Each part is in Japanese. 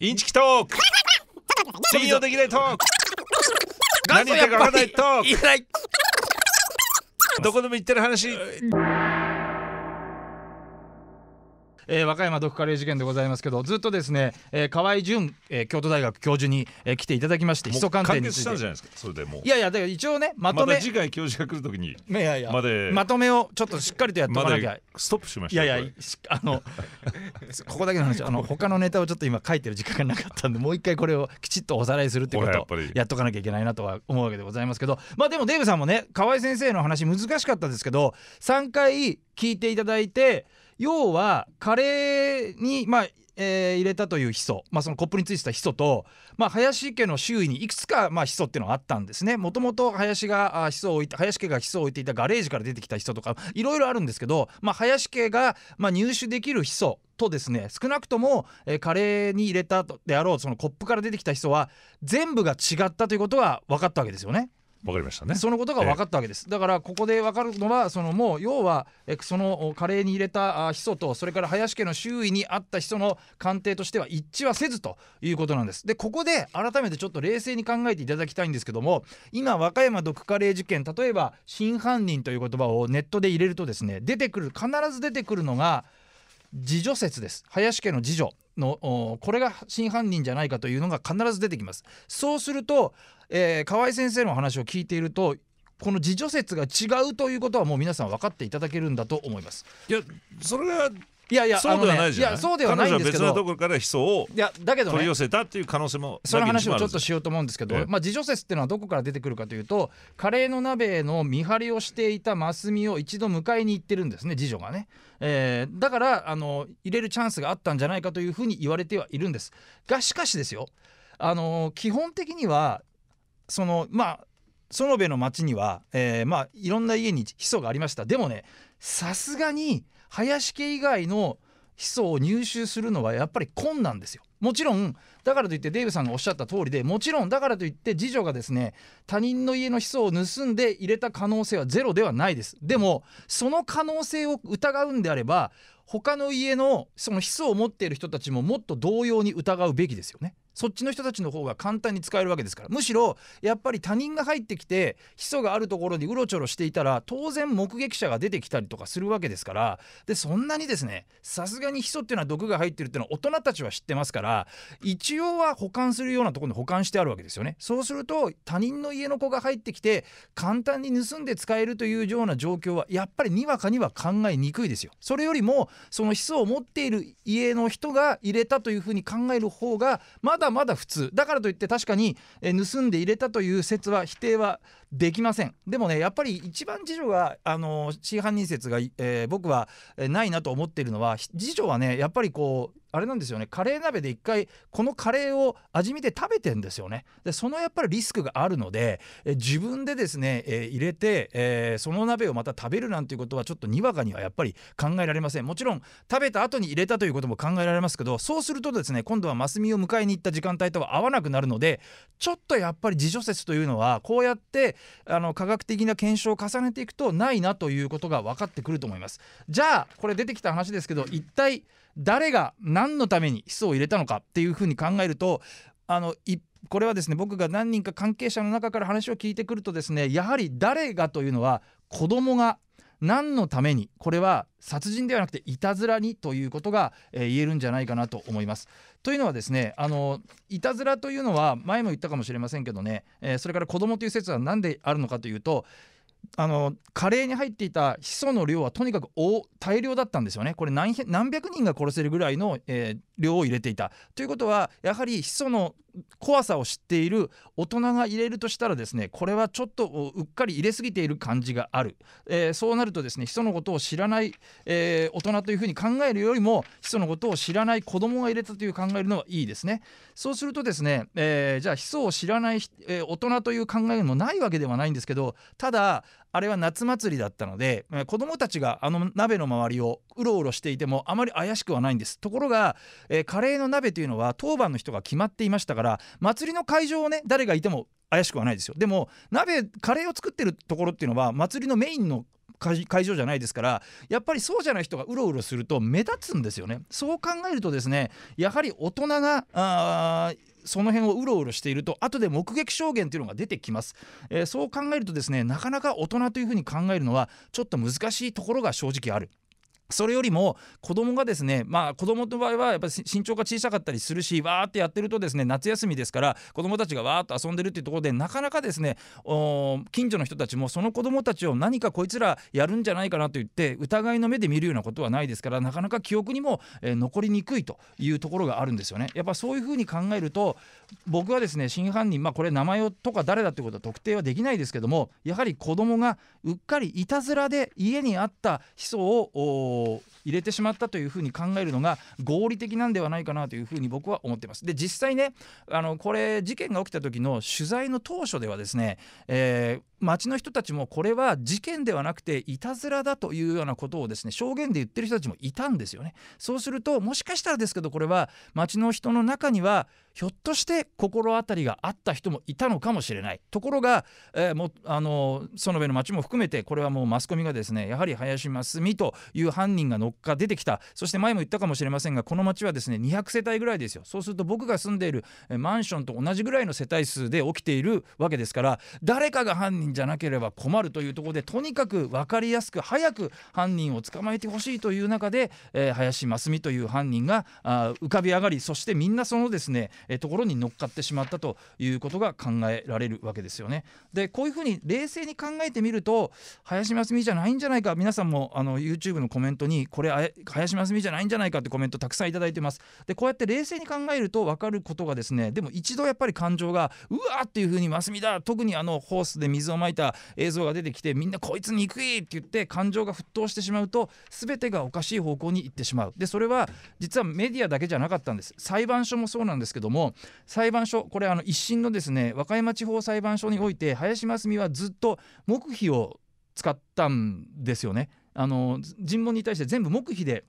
インチキトーク信用できないトーク何言ってるかかないトークどこでも言ってる話えー、和歌山毒カレー事件でございますけどずっとですね、えー、河合淳、えー、京都大学教授に、えー、来ていただきまして基礎鑑定についていやいやだから一応ねまとめ、ま、次回教授が来る時にいやいやまとめをちょっとしっかりとやっておかなきゃストップしましたいやいやあの ここだけの話あの他のネタをちょっと今書いてる時間がなかったんでもう一回これをきちっとおさらいするってことをやっとかなきゃいけないなとは思うわけでございますけどまあでもデーブさんもね河合先生の話難しかったですけど3回聞いていただいて要はカレーにまあえー、入れたというヒ素、まあ、そのコップについてたヒ素と、まあ、林家の周囲にいくつか、まあ、ヒ素っていうのがあったんですねもともと林がヒ素を置いて林家がヒ素を置いていたガレージから出てきたヒ素とかいろいろあるんですけど、まあ、林家が、まあ、入手できるヒ素とですね少なくとも、えー、カレーに入れたであろうそのコップから出てきたヒ素は全部が違ったということが分かったわけですよね。分かりましたねそのことが分かったわけです、えー、だからここで分かるのはそのもう要はそのカレーに入れたヒ素とそれから林家の周囲にあったヒ素の鑑定としては一致はせずということなんですでここで改めてちょっと冷静に考えていただきたいんですけども今和歌山毒カレー事件例えば真犯人という言葉をネットで入れるとですね出てくる必ず出てくるのが「自助説です林家の自助のこれが真犯人じゃないかというのが必ず出てきますそうすると、えー、河合先生の話を聞いているとこの自助説が違うということはもう皆さん分かっていただけるんだと思いますいやそれがいやいやそうではないじゃん、そうではないんですけど彼女は別のところから思想をいやだけど、ね、取り寄せたっていう可能性もその話をちょっとしようと思うんですけど、まあ、自助説っていうのはどこから出てくるかというとカレーの鍋の見張りをしていたマスミを一度迎えに行ってるんですね次女がね、えー、だからあの入れるチャンスがあったんじゃないかというふうに言われてはいるんですがしかしですよあの基本的にはそのまあ園部の町には、えー、まあいろんな家にヒ素がありましたでもねさすがに林家以外のヒ素を入手するのはやっぱり困難ですよ。もちろんだからといってデーブさんがおっしゃった通りでもちろんだからといって次女がですね他人の家のヒ素を盗んで入れた可能性はゼロではないですでもその可能性を疑うんであれば他の家のそのヒ素を持っている人たちももっと同様に疑うべきですよねそっちの人たちの方が簡単に使えるわけですからむしろやっぱり他人が入ってきてヒ礎があるところにうろちょろしていたら当然目撃者が出てきたりとかするわけですからでそんなにですねさすがにヒ素っていうのは毒が入ってるっていうのは大人たちは知ってますから一応は保管するようなところに保管してあるわけですよね。そうすると他人の家の子が入ってきて簡単に盗んで使えるというような状況はやっぱりにわかには考えにくいですよ。それよりもそのヒ素を持っている家の人が入れたというふうに考える方がまだだまだ普通だからといって確かに、え盗んで入れたという説は否定はできませんでもねやっぱり一番次女があの真犯人説が、えー、僕は、ないなと思っているのは次女はねやっぱりこうあれなんですよねカレー鍋で一回このカレーを味見で食べてんですよねでそのやっぱりリスクがあるので、え自分でですね、え入れて、えー、その鍋をまた食べるなんていうことはちょっとにわかにはやっぱり考えられませんもちろん食べた後に入れたということも考えられますけどそうするとですね今度はマスミを迎えに行った時間帯とは合わなくなるのでちょっとやっぱり自助説というのはこうやってあの科学的な検証を重ねていくとないなということが分かってくると思いますじゃあこれ出てきた話ですけど一体誰が何何のためにヒ素を入れたのかっていうふうに考えるとあのいこれはですね僕が何人か関係者の中から話を聞いてくるとですねやはり誰がというのは子供が何のためにこれは殺人ではなくていたずらにということが、えー、言えるんじゃないかなと思います。というのはですねあのいたずらというのは前も言ったかもしれませんけどね、えー、それから子供という説は何であるのかというとあのカレーに入っていたヒ素の量はとにかく大量だったんですよね、これ何百人が殺せるぐらいの、えー、量を入れていた。ということは、やはりヒ素の怖さを知っている大人が入れるとしたらですねこれはちょっとうっかり入れすぎている感じがある、えー、そうなるとですね人のことを知らない、えー、大人というふうに考えるよりも人のことを知らない子供が入れたという考えるのはいいですねそうするとですね、えー、じゃあヒ素を知らない、え大人という考えもないわけではないんですけどただあれは夏祭りだったので子どもたちがあの鍋の周りをうろうろしていてもあまり怪しくはないんですところが、えー、カレーの鍋というのは当番の人が決まっていましたから祭りの会場をね誰がいても怪しくはないですよでも鍋カレーを作ってるところっていうのは祭りのメインの会場じゃないですからやっぱりそうじゃない人がうろうろすると目立つんですよねそう考えるとですねやはり大人がその辺をうろうろしていると後で目撃証言というのが出てきます、えー、そう考えるとですねなかなか大人というふうに考えるのはちょっと難しいところが正直あるそれよりも子供がですねまあ子供の場合はやっぱり身長が小さかったりするしわーってやってるとですね夏休みですから子供たちがわーっと遊んでるっていうところでなかなかですね近所の人たちもその子供たちを何かこいつらやるんじゃないかなと言って疑いの目で見るようなことはないですからなかなか記憶にも、えー、残りにくいというところがあるんですよね。やっぱそういうふうに考えると僕はですね真犯人まあこれ名前をとか誰だってことは特定はできないですけどもやはり子供がうっかりいたずらで家にあったヒ素をこう入れてしまったというふうに考えるのが合理的なんではないかなというふうに僕は思ってます。で実際ねあのこれ事件が起きた時の取材の当初ではですね、えー、町の人たちもこれは事件ではなくていたずらだというようなことをですね証言で言ってる人たちもいたんですよね。そうするともしかしたらですけどこれは町の人の中にはひょっとして心当たりがあった人もいたのかもしれないところが、えー、もあの園部の町も含めてこれはもうマスコミがですねやはり林真澄という犯人が乗が出てきたそして前も言ったかもしれませんがこの町はですね200世帯ぐらいですよそうすると僕が住んでいるマンションと同じぐらいの世帯数で起きているわけですから誰かが犯人じゃなければ困るというところでとにかく分かりやすく早く犯人を捕まえてほしいという中で、えー、林真澄という犯人があ浮かび上がりそしてみんなそのですね、えところに乗っかってしまったということが考えられるわけですよね。でこういうふうに冷静に考えてみると林真澄じゃないんじゃないか皆さんもあの YouTube のコメントにこれれ林真澄じゃないんじゃないかってコメントたくさんいただいてますでこうやって冷静に考えると分かることがですねでも一度やっぱり感情がうわーっていう風に真澄だ特にあのホースで水をまいた映像が出てきてみんなこいつ憎いって言って感情が沸騰してしまうと全てがおかしい方向に行ってしまうでそれは実はメディアだけじゃなかったんです裁判所もそうなんですけども裁判所これあの一審のですね和歌山地方裁判所において林真澄はずっと黙秘を使ったんですよね。あの尋問に対して全部黙秘で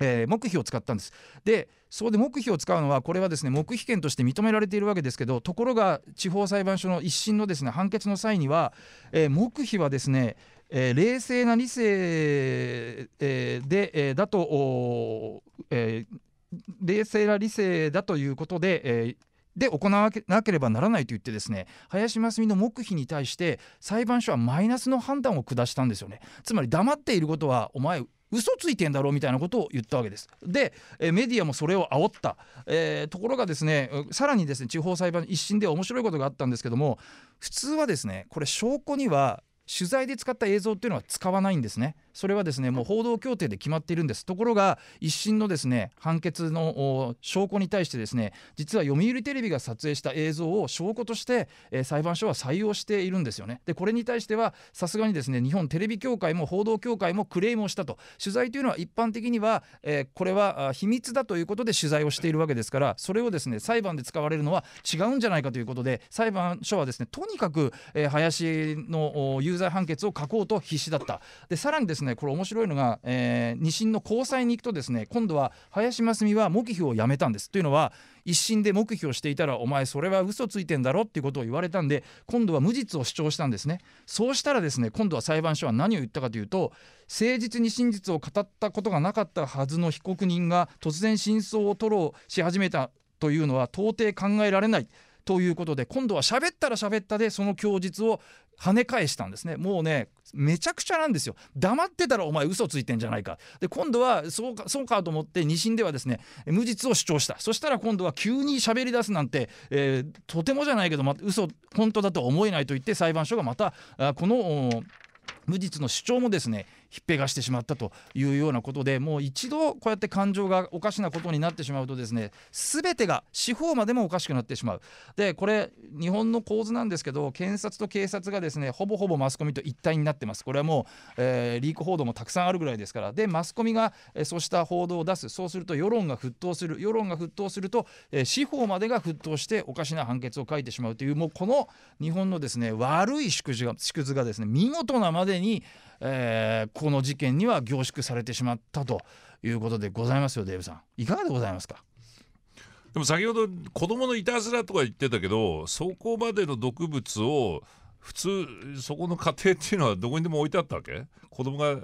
えー、黙秘を使ったんです。で、そこで黙秘を使うのは、これはですね、黙秘権として認められているわけですけど、ところが地方裁判所の一審のですね判決の際には、えー、黙秘はですね、えー、冷静な理性、えで、えだと、え冷静な理性だということで、えで行わなければならないと言ってですね林真澄の黙秘に対して裁判所はマイナスの判断を下したんですよねつまり黙っていることはお前嘘ついてんだろうみたいなことを言ったわけです。で、メディアもそれを煽った、えー、ところがですねさらにですね地方裁判一審で面白いことがあったんですけども普通はですねこれ証拠には取材で使った映像っていうのは使わないんですね。それはですねもう報道協定で決まっているんですところが一審のですね判決の証拠に対してですね実は読売テレビが撮影した映像を証拠として、えー、裁判所は採用しているんですよねでこれに対してはさすがにですね日本テレビ協会も報道協会もクレームをしたと取材というのは一般的には、えー、これは秘密だということで取材をしているわけですからそれをですね裁判で使われるのは違うんじゃないかということで裁判所はですねとにかく、えー、林の有罪判決を書こうと必死だったでさらにですねねこれ面白いのが、えー、二審の高裁に行くとですね今度は林真澄は黙秘をやめたんですというのは一審で黙秘をしていたらお前それは嘘ついてんだろっていうことを言われたんで今度は無実を主張したんですねそうしたらですね今度は裁判所は何を言ったかというと誠実に真実を語ったことがなかったはずの被告人が突然真相を吐露し始めたというのは到底考えられないということで今度は喋ったら喋ったでその供述を跳ね返したんですねもうねめちゃくちゃなんですよ黙ってたらお前嘘ついてんじゃないかで今度はそうかそうかと思って2審ではですね無実を主張したそしたら今度は急に喋り出すなんて、えー、とてもじゃないけど、ま、嘘本当だとは思えないと言って裁判所がまたあこの無実の主張もですねひっぺがしてしまったというようなことでもう一度こうやって感情がおかしなことになってしまうとですね全てが司法までもおかしくなってしまうでこれ日本の構図なんですけど検察と警察がですねほぼほぼマスコミと一体になってますこれはもう、えー、リーク報道もたくさんあるぐらいですからでマスコミが、えー、そうした報道を出すそうすると世論が沸騰する世論が沸騰すると、えー、司法までが沸騰しておかしな判決を書いてしまうというもうこの日本のですね悪い縮図が縮図がですね見事なまでに、えー、この事件には凝縮されてしまったということでございますよデーブさんいかがでございますかでも先ほど子どものいたずらとか言ってたけどそこまでの毒物を普通そこの家庭っていうのはどこにでも置いてあったわけ子供が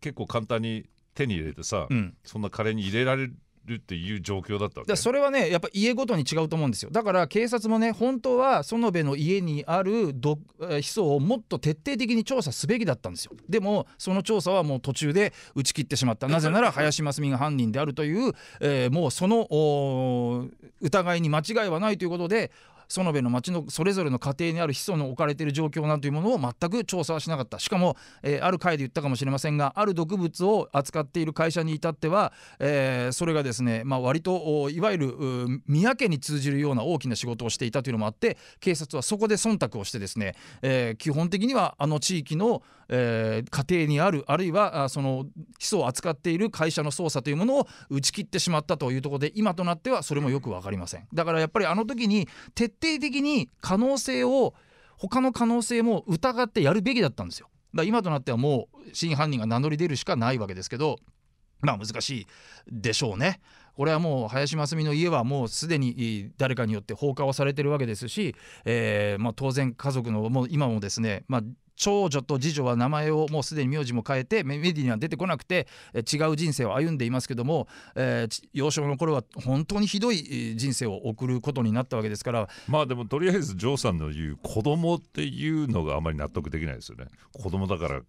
結構簡単に手に入れてさ、うん、そんなカレーに入れられるっていう状況だったわけそれはねやっぱ家ごとに違うと思うんですよだから警察もね本当は園部の家にあるど、え毒素をもっと徹底的に調査すべきだったんですよでもその調査はもう途中で打ち切ってしまったなぜなら 林真澄が犯人であるという、えー、もうその疑いに間違いはないということで園部の町のそれぞれの家庭にあるヒ素の置かれている状況なんていうものを全く調査はしなかったしかも、えー、ある回で言ったかもしれませんがある毒物を扱っている会社に至っては、えー、それがですね、まあ、割といわゆる宮家に通じるような大きな仕事をしていたというのもあって警察はそこで忖度をしてですね、えー、基本的にはあの地域の、えー、家庭にあるあるいはそのヒ素を扱っている会社の捜査というものを打ち切ってしまったというところで今となってはそれもよく分かりません。だからやっぱりあの時に徹底的に可能性を他の可能性も疑ってやるべきだったんですよ。だ今となってはもう真犯人が名乗り出るしかないわけですけどまあ難しいでしょうね。これはもう林真澄の家はもうすでに誰かによって放火をされてるわけですし、えーまあ、当然家族のもう今もですね、まあ、長女と次女は名前をもうすでに名字も変えてメディには出てこなくて違う人生を歩んでいますけども、えー、幼少の頃は本当にひどい人生を送ることになったわけですからまあでもとりあえずジョーさんの言う子供っていうのがあまり納得できないですよね子供だから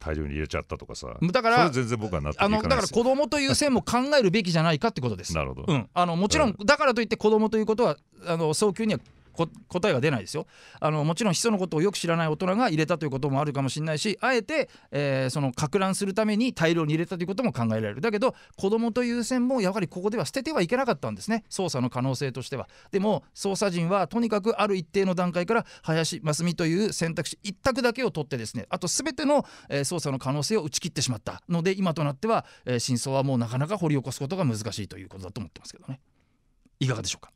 大量に入れちゃったとかさだから全然僕は納得いかないあのだから子供という線も考えるべきじゃないかってことです なるほど、うん、あのもちろんだからといって子供ということはあの早急には答えが出ないですよあのもちろんヒ素のことをよく知らない大人が入れたということもあるかもしれないしあえて、えー、そのか乱するために大量に入れたということも考えられるだけど子供という線もやはりここでは捨ててはいけなかったんですね捜査の可能性としてはでも捜査陣はとにかくある一定の段階から林真澄という選択肢一択だけを取ってですねあと全ての、えー、捜査の可能性を打ち切ってしまったので今となっては、えー、真相はもうなかなか掘り起こすことが難しいということだと思ってますけどねいかがでしょうか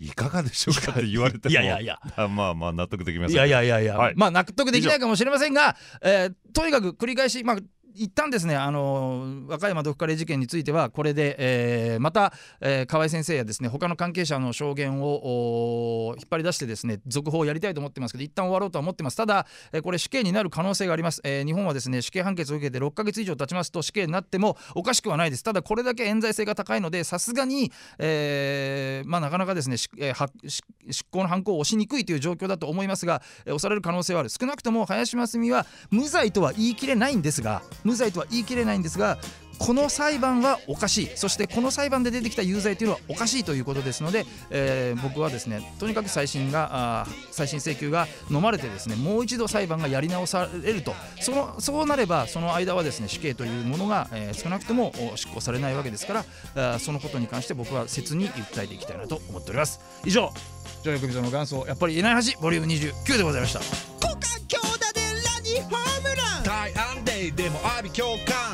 いかがでしょうかって言われてもいやいやいやまあまあ納得できませんいやいやいやいや、はい、まあ納得できないかもしれませんが、えー、とにかく繰り返しまあ一旦ですねあの和歌山毒カレー事件についてはこれで、えー、また、えー、河合先生やですね他の関係者の証言を引っ張り出してですね続報をやりたいと思ってますけど一旦終わろうとは思ってますただ、えー、これ死刑になる可能性があります、えー、日本はですね死刑判決を受けて6ヶ月以上経ちますと死刑になってもおかしくはないですただこれだけ冤罪性が高いのでさすがに、えーまあ、なかなかですね、えー、執行の犯行を押しにくいという状況だと思いますが、えー、押される可能性はある少なくとも林真澄は無罪とは言い切れないんですが無罪とは言い切れないんですがこの裁判はおかしいそしてこの裁判で出てきた有罪というのはおかしいということですので、えー、僕はですねとにかく再審が再審請求が飲まれてですねもう一度裁判がやり直されるとそのそうなればその間はですね死刑というものが、えー、少なくとも執行されないわけですからあそのことに関して僕は切に訴えていきたいなと思っております以上「女優組長の元祖やっぱりいない橋ボリューム29でございました。サ共感